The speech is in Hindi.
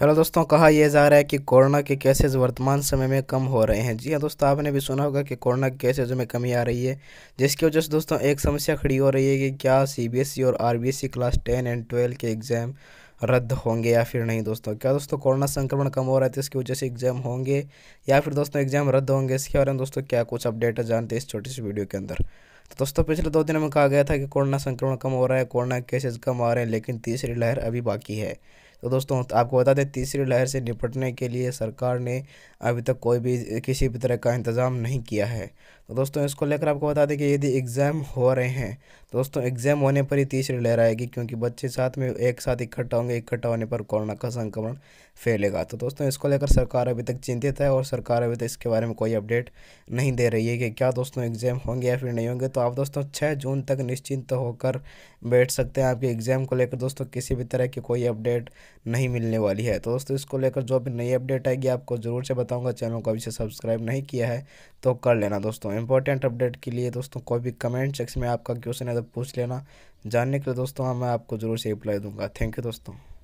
हेलो दोस्तों कहा यह जा रहा है कि कोरोना के केसेस वर्तमान समय में कम हो रहे हैं जी हाँ दोस्तों आपने भी सुना होगा कि कोरोना के केसेस में कमी आ रही है जिसकी वजह से दोस्तों एक समस्या खड़ी हो रही है कि क्या सीबीएसई e और RBSE class ten and twelve के एग्ज़ाम रद्द होंगे या फिर नहीं दोस्तों क्या दोस्तों कोरोना संक्रमण कम हो रहा है तो इसकी वजह से एग्ज़ाम होंगे या फिर दोस्तों एग्ज़ाम रद्द होंगे इसके बारे में दोस्तों क्या कुछ अपडेट है जानते हैं इस छोटी सी वीडियो के अंदर तो दोस्तों पिछले दो दिनों में कहा गया था कि कोरोना संक्रमण कम हो रहा है कोरोना केसेज कम आ रहे हैं लेकिन तीसरी लहर अभी बाकी है तो दोस्तों आपको बता दें तीसरी लहर से निपटने के लिए सरकार ने अभी तक कोई भी किसी भी तरह का इंतज़ाम नहीं किया है तो दोस्तों इसको लेकर आपको बता दें कि यदि एग्ज़ाम हो रहे हैं तो दोस्तों एग्ज़ाम होने पर ही तीसरी लहर आएगी क्योंकि बच्चे साथ में एक साथ इकट्ठा होंगे इकट्ठा होने पर कोरोना का संक्रमण फैलेगा तो दोस्तों इसको लेकर सरकार अभी तक चिंतित है और सरकार अभी तक इसके बारे में कोई अपडेट नहीं दे रही है कि क्या दोस्तों एग्ज़ाम होंगे या फिर नहीं होंगे तो आप दोस्तों छः जून तक निश्चिंत होकर बैठ सकते हैं आपके एग्ज़ाम को लेकर दोस्तों किसी भी तरह की कोई अपडेट नहीं मिलने वाली है तो दोस्तों इसको लेकर जो भी नई अपडेट आएगी आपको ज़रूर से बताऊँगा चैनल को अभी से सब्सक्राइब नहीं किया है तो कर लेना दोस्तों इंपॉर्टेंट अपडेट के लिए दोस्तों कोई भी कमेंट सेक्शन में आपका क्वेश्चन है तो पूछ लेना जानने के लिए दोस्तों हाँ, मैं आपको ज़रूर से रिप्लाई दूंगा थैंक यू दोस्तों